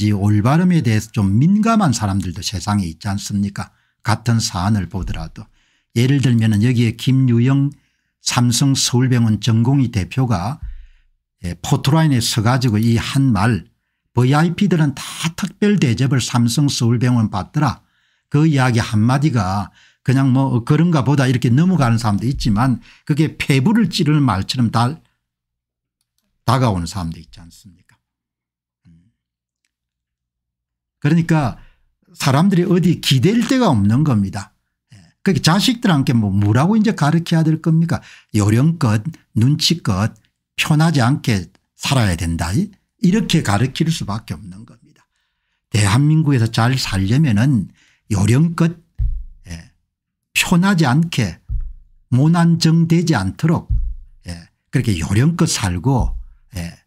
이 올바름에 대해서 좀 민감한 사람들도 세상에 있지 않습니까 같은 사안을 보더라도 예를 들면 여기에 김유영 삼성 서울병원 전공의 대표가 예, 포토라인에 서가지고 이 한 말 VIP들은 다 특별 대접을 삼성 서울병원 받더라 그 이야기 한마디가 그냥 뭐 그런가 보다 이렇게 넘어가는 사람도 있지만 그게 폐부를 찌르는 말처럼 다 다가오는 사람도 있지 않습니까 그러니까 사람들이 어디 기댈 데가 없는 겁니다. 예. 그러니 자식들한테 뭐 뭐라고 이제 가르쳐야 될 겁니까 요령껏 눈치껏 편하지 않게 살아야 된다 이렇게 가르칠 수밖에 없는 겁니다. 대한민국에서 잘 살려면 은 요령껏 예. 편하지 않게 모난정되지 않도록 예. 그렇게 요령껏 살고 예.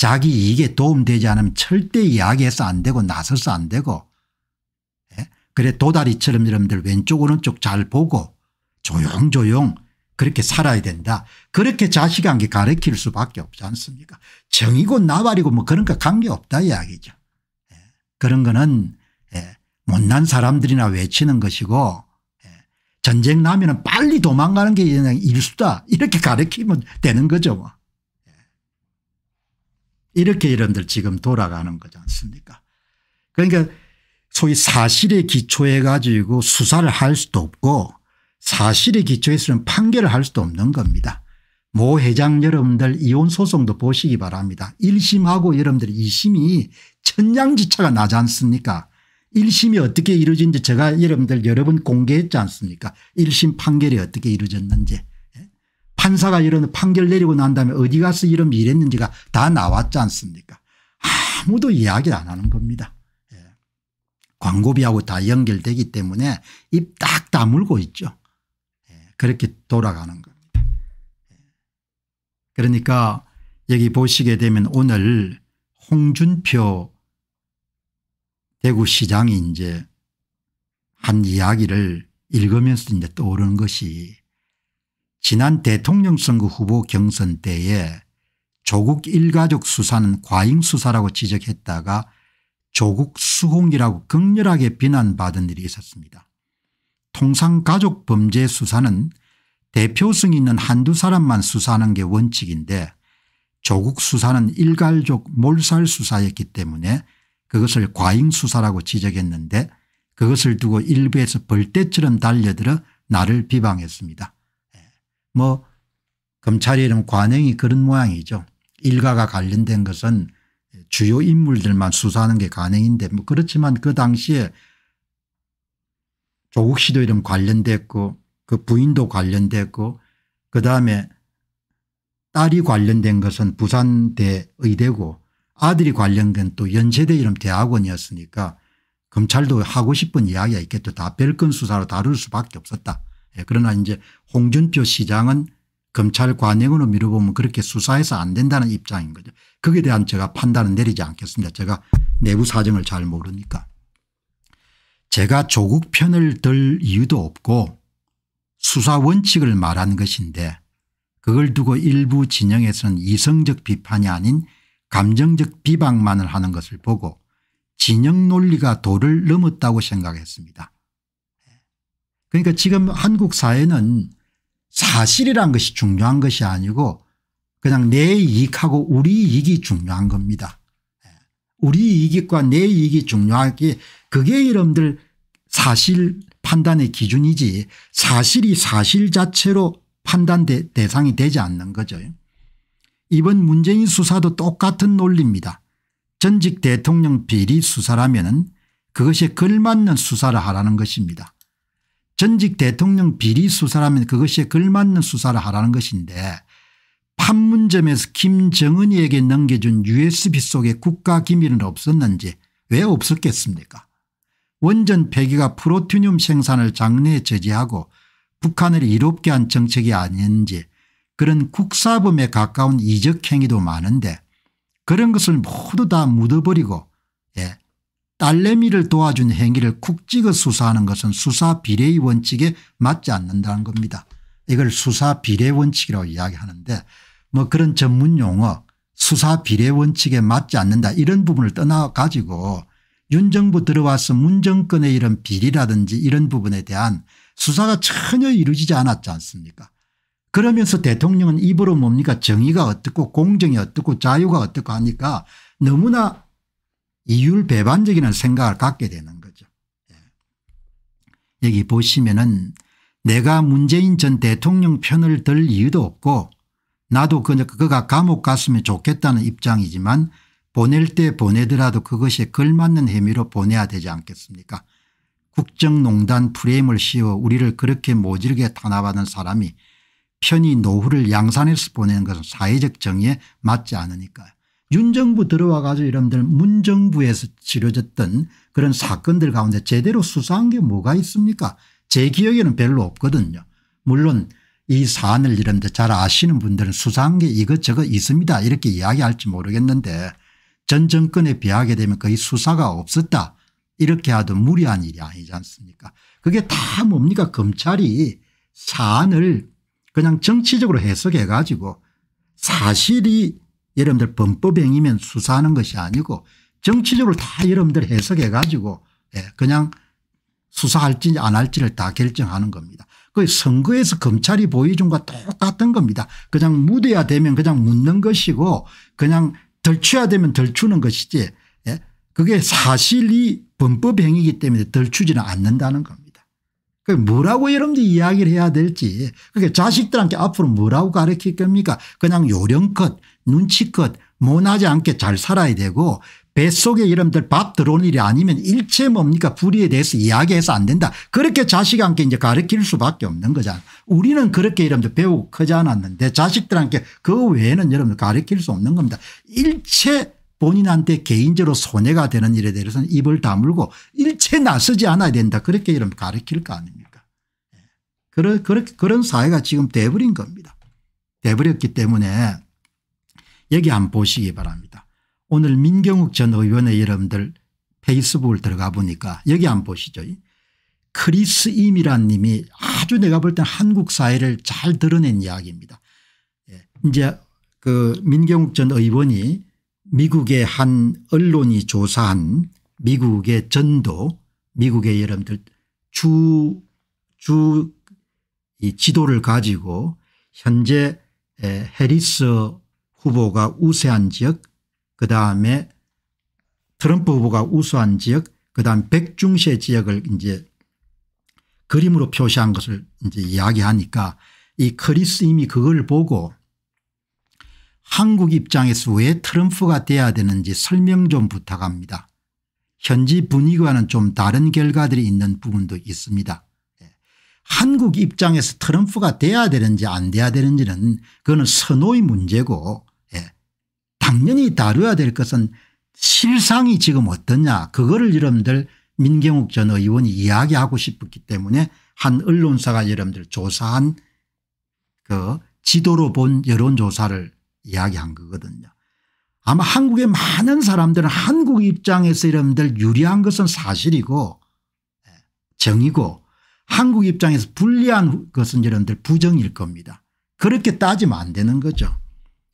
자기 이익에 도움되지 않으면 절대 이야기해서 안 되고 나서서 안 되고 예? 그래 도다리처럼 여러분들 왼쪽 오른쪽 잘 보고 조용조용 그렇게 살아야 된다. 그렇게 자식한테 가르칠 수밖에 없지 않습니까 정이고 나발이고 뭐 그런 거 관계없다 이야기죠. 예. 그런 거는 예. 못난 사람들이나 외치는 것이고 예, 전쟁 나면 은 빨리 도망가는 게 일수다 이렇게 가르치면 되는 거죠. 뭐. 이렇게 여러분들 지금 돌아가는 거지 않습니까 그러니까 소위 사실에 기초해 가지고 수사를 할 수도 없고 사실에 기초해서는 판결을 할 수도 없는 겁니다. 모 회장 여러분들 이혼 소송도 보시기 바랍니다. 1심하고 여러분들 2심이 천양지차가 나지 않습니까 1심이 어떻게 이루어진지 제가 여러분들 여러 번 공개했지 않습니까 1심 판결이 어떻게 이루어졌는지 판사가 이런 판결 내리고 난 다음에 어디 가서 이런 일했는지가 다 나왔지 않습니까 아무도 이야기를 안 하는 겁니다. 예. 광고비하고 다 연결되기 때문에 입 딱 다물고 있죠. 예. 그렇게 돌아가는 겁니다. 예. 그러니까 여기 보시게 되면 오늘 홍준표 대구시장이 이제 한 이야기를 읽으면서 이제 떠오르는 것이 지난 대통령 선거 후보 경선 때에 조국 일가족 수사는 과잉 수사라고 지적했다가 조국 수공이라고 극렬하게 비난받은 일이 있었습니다. 통상 가족 범죄 수사는 대표성 있는 한두 사람만 수사하는 게 원칙인데 조국 수사는 일가족 몰살 수사였기 때문에 그것을 과잉 수사라고 지적했는데 그것을 두고 일부에서 벌떼처럼 달려들어 나를 비방했습니다. 뭐 검찰이라면 관행이 그런 모양이죠. 일가가 관련된 것은 주요 인물들만 수사하는 게 관행인데 뭐 그렇지만 그 당시에 조국 씨도 이런 관련됐고 그 부인도 관련됐고 그다음에 딸이 관련된 것은 부산대 의대고 아들이 관련된 또 연세대 이름 대학원이었으니까 검찰도 하고 싶은 이야기가 있겠죠. 다 별건 수사로 다룰 수밖에 없었다. 예, 그러나 이제 홍준표 시장은 검찰 관행으로 미뤄보면 그렇게 수사해서 안 된다는 입장인 거죠. 거기에 대한 제가 판단은 내리지 않겠습니다. 제가 내부 사정을 잘 모르니까. 제가 조국 편을 들 이유도 없고 수사 원칙을 말한 것인데 그걸 두고 일부 진영에서는 이성적 비판이 아닌 감정적 비방만을 하는 것을 보고 진영 논리가 도를 넘었다고 생각했습니다. 그러니까 지금 한국 사회는 사실이란 것이 중요한 것이 아니고 그냥 내 이익하고 우리 이익이 중요한 겁니다. 예. 우리 이익과 내 이익이 중요하기 그게 여러분들 사실 판단의 기준이지 사실이 사실 자체로 판단 대상이 되지 않는 거죠. 이번 문재인 수사도 똑같은 논리입니다. 전직 대통령 비리 수사라면 은 그것에 걸맞는 수사를 하라는 것입니다. 전직 대통령 비리 수사라면 그것에 걸맞는 수사를 하라는 것인데 판문점에서 김정은이에게 넘겨준 usb 속에 국가기밀은 없었는지 왜 없었겠습니까 원전 폐기가 프로티늄 생산을 장래에 저지하고 북한을 이롭게 한 정책이 아닌지 그런 국사범에 가까운 이적 행위도 많은데 그런 것을 모두 다 묻어버리고 예. 딸내미를 도와준 행위를 쿡 찍어 수사하는 것은 수사 비례의 원칙에 맞지 않는다는 겁니다. 이걸 수사 비례 원칙이라고 이야기하는데 뭐 그런 전문 용어 수사 비례 원칙에 맞지 않는다 이런 부분을 떠나 가지고 윤 정부 들어와서 문 정권의 이런 비리라든지 이런 부분에 대한 수사가 전혀 이루어지지 않았지 않습니까 그러면서 대통령은 입으로 뭡니까 정의가 어떻고 공정이 어떻고 자유가 어떻고 하니까 너무나 이율 배반적이라는 생각을 갖게 되는 거죠. 예. 여기 보시면은 내가 문재인 전 대통령 편을 들 이유도 없고 나도 그가 감옥 갔으면 좋겠다는 입장이지만 보낼 때 보내더라도 그것에 걸맞는 혐의로 보내야 되지 않겠습니까 국정농단 프레임을 씌워 우리를 그렇게 모질게 탄압하는 사람이 편히 노후를 양산해서 보내는 것은 사회적 정의에 맞지 않으니까요. 윤정부 들어와 가지고 여러분들 문정부에서 치러졌던 그런 사건들 가운데 제대로 수사한 게 뭐가 있습니까 제 기억에는 별로 없거든요. 물론 이 사안을 여러분들 잘 아시는 분들은 수사한 게 이것저것 있습니다 이렇게 이야기할지 모르겠는데 전 정권에 비하게 되면 거의 수사가 없었다 이렇게 하도 무리한 일이 아니지 않습니까 그게 다 뭡니까 검찰이 사안을 그냥 정치적으로 해석해 가지고 사실이 여러분들 범법행위면 수사하는 것이 아니고 정치적으로 다 여러분들 해석해 가지고 예, 그냥 수사할지 안 할지를 다 결정하는 겁니다. 그 선거에서 검찰이 보위중과 똑같은 겁니다. 그냥 묻어야 되면 그냥 묻는 것이고 그냥 덜추야 되면 덜추는 것이지 예, 그게 사실이 범법행위이기 때문에 덜추지는 않는다는 겁니다. 그 뭐라고 여러분들 이야기를 해야 될지 그게 자식들한테 앞으로 뭐라고 가르칠 겁니까 그냥 요령껏 눈치껏 모하지 않게 잘 살아야 되고 뱃속에 여러분들 밥 들어온 일이 아니면 일체 뭡니까 불의에 대해서 이야기해서 안 된다 그렇게 자식한테 이제 가르칠 수밖에 없는 거잖아 우리는 그렇게 여러분들 배우고 크지 않았는데 자식들한테 그 외에는 여러분들 가르칠 수 없는 겁니다 일체 본인한테 개인적으로 손해가 되는 일에 대해서는 입을 다물고 일체 나서지 않아야 된다. 그렇게 이름 가르칠 거 아닙니까. 그런, 예. 그런, 그런 사회가 지금 돼버린 겁니다. 돼버렸기 때문에 여기 한번 보시기 바랍니다. 오늘 민경욱 전 의원의 여러분들 페이스북을 들어가 보니까 여기 한번 보시죠. 크리스 임이란 님이 아주 내가 볼 땐 한국 사회를 잘 드러낸 이야기입니다. 예. 이제 그 민경욱 전 의원이 미국의 한 언론이 조사한 미국의 전도 미국의 여러분들 주, 주 이 지도를 가지고 현재 해리스 후보가 우세한 지역 그다음에 트럼프 후보가 우수한 지역 그다음 백중세 지역을 이제 그림으로 표시한 것을 이제 이야기하니까 이 크리스 이미 그걸 보고 한국 입장에서 왜 트럼프가 돼야 되는지 설명 좀 부탁합니다. 현지 분위기와는 좀 다른 결과들이 있는 부분도 있습니다. 예. 한국 입장에서 트럼프가 돼야 되는지 안 돼야 되는지는 그거는 선호의 문제고 예. 당연히 다뤄야 될 것은 실상이 지금 어떠냐 그거를 여러분들 민경욱 전 의원이 이야기하고 싶었기 때문에 한 언론사가 여러분들 조사한 그 지도로 본 여론조사를 이야기한 거거든요. 아마 한국의 많은 사람들은 한국 입장에서 여러분들 유리한 것은 사실이고 예, 정이고 한국 입장에서 불리한 것은 여러분들 부정일 겁니다. 그렇게 따지면 안 되는 거죠.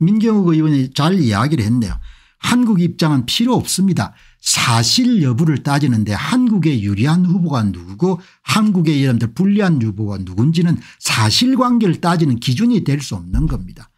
민경욱 의원이 잘 이야기를 했네요. 한국 입장은 필요 없습니다. 사실 여부를 따지는데 한국에 유리한 후보가 누구고 한국의 여러분들 불리한 후보가 누군지는 사실관계를 따지는 기준이 될 수 없는 겁니다.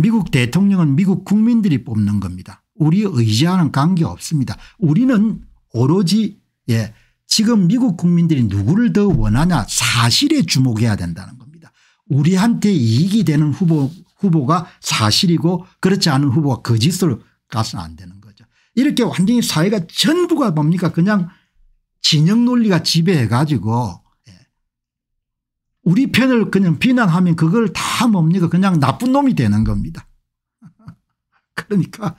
미국 대통령은 미국 국민들이 뽑는 겁니다. 우리 의지와는 관계없습니다. 우리는 오로지 예 지금 미국 국민들이 누구를 더 원하냐 사실에 주목해야 된다는 겁니다. 우리한테 이익이 되는 후보, 후보가 사실이고 그렇지 않은 후보가 거짓으로 그 가서는 안 되는 거죠. 이렇게 완전히 사회가 전부가 뭡니까 그냥 진영 논리가 지배해 가지고 우리 편을 그냥 비난하면 그걸 다 뭡니까 그냥 나쁜 놈이 되는 겁니다. 그러니까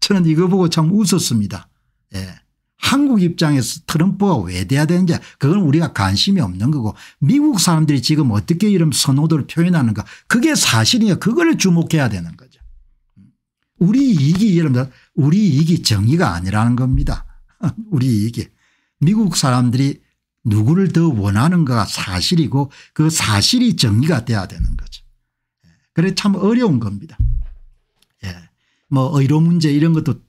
저는 이거 보고 참 웃었습니다. 예. 한국 입장에서 트럼프가 왜 돼야 되는지 그건 우리가 관심이 없는 거고 미국 사람들이 지금 어떻게 이런 선호도를 표현하는가 그게 사실이야 그걸 주목해야 되는 거죠. 우리 이익이 여러분들 우리 이익이 정의가 아니라는 겁니다. 우리 이익이 미국 사람들이 누구를 더 원하는가가 사실이고 그 사실이 정의가 돼야 되는 거죠. 예. 그래 참 어려운 겁니다. 예. 뭐 의료 문제 이런 것도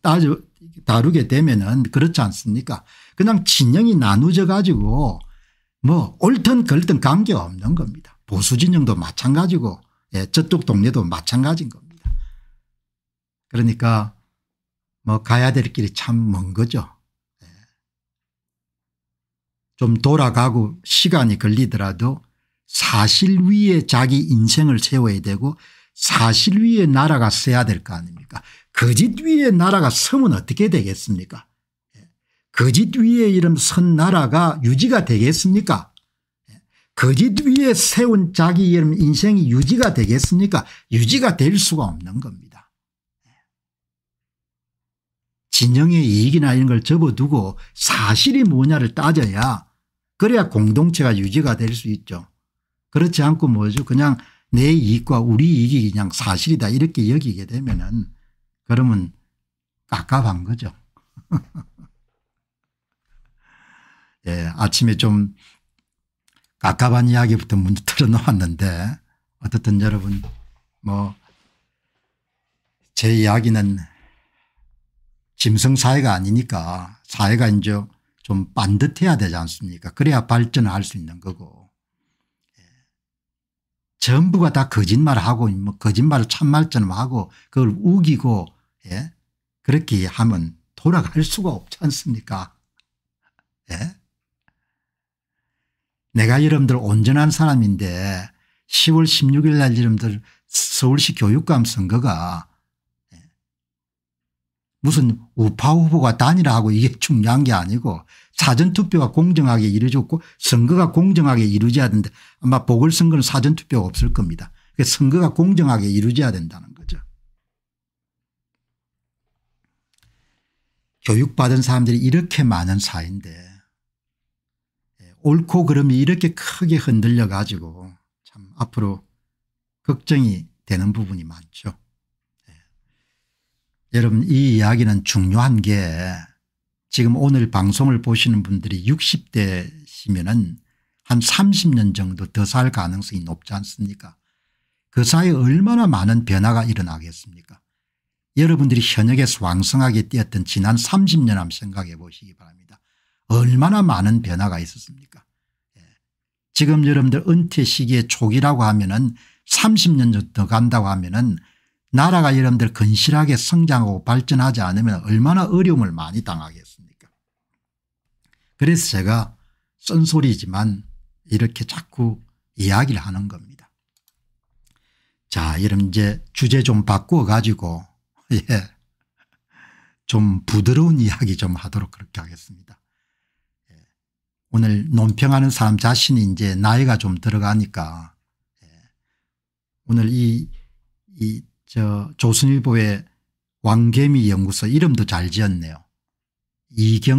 따져 다루게 되면은 그렇지 않습니까? 그냥 진영이 나누져 가지고 뭐 옳든 그든관계 없는 겁니다. 보수 진영도 마찬가지고 예, 저쪽 동네도 마찬가지인 겁니다. 그러니까 뭐 가야 될 길이 참 먼 거죠. 좀 돌아가고 시간이 걸리더라도 사실 위에 자기 인생을 세워야 되고 사실 위에 나라가 서야 될 거 아닙니까 거짓 그 위에 나라가 서면 어떻게 되겠습니까 거짓 예. 그 위에 이름 선 나라가 유지가 되겠습니까 거짓 예. 그 위에 세운 자기 이름 인생이 유지가 되겠습니까 유지가 될 수가 없는 겁니다 예. 진영의 이익이나 이런 걸 접어두고 사실이 뭐냐를 따져야 그래야 공동체가 유지가 될 수 있죠. 그렇지 않고 뭐죠 그냥 내 이익과 우리 이익이 그냥 사실이다 이렇게 여기게 되면은 그러면 깝깝한 거죠. 예, 아침에 좀 깝깝한 이야기부터 먼저 틀어놓았는데 어떻든 여러분 뭐 제 이야기는 짐승 사회가 아니니까 사회가 이제 좀 반듯해야 되지 않습니까 그래야 발전을 할 수 있는 거고 예. 전부가 다 거짓말하고 뭐 거짓말을 참말처럼 하고 그걸 우기고 예. 그렇게 하면 돌아갈 수가 없지 않습니까 예? 내가 여러분들 온전한 사람인데 10월 16일 날 여러분들 서울시 교육감 선거가 무슨 우파 후보가 단일화하고 이게 중요한 게 아니고 사전투표가 공정하게 이루어졌고 선거가 공정하게 이루어져야 된다. 아마 보궐선거는 사전투표가 없을 겁니다. 그러 그러니까 선거가 공정하게 이루어져야 된다는 거죠. 교육받은 사람들이 이렇게 많은 사이인데 옳고 그름이 이렇게 크게 흔들려 가지고 참 앞으로 걱정이 되는 부분이 많죠. 여러분 이 이야기는 중요한 게 지금 오늘 방송을 보시는 분들이 60대시면은 한 30년 정도 더 살 가능성이 높지 않습니까 그 사이에 얼마나 많은 변화가 일어나겠습니까 여러분들이 현역에서 왕성하게 뛰었던 지난 30년 함 생각해 보시기 바랍니다. 얼마나 많은 변화가 있었습니까 예. 지금 여러분들 은퇴 시기에 초기라고 하면 은 30년 정더 간다고 하면 은 나라가 여러분들 건실하게 성장하고 발전하지 않으면 얼마나 어려움을 많이 당하겠습니까 그래서 제가 쓴소리지만 이렇게 자꾸 이야기를 하는 겁니다. 자 여러분 이제 주제 좀 바꾸어 가지고 예. 좀 부드러운 이야기 좀 하도록 그렇게 하겠습니다. 예. 오늘 논평하는 사람 자신이 이제 나이가 좀 들어가니까 예. 오늘 이, 이저 조선일보의 왕개미 연구소 이름도 잘 지었네요. 이경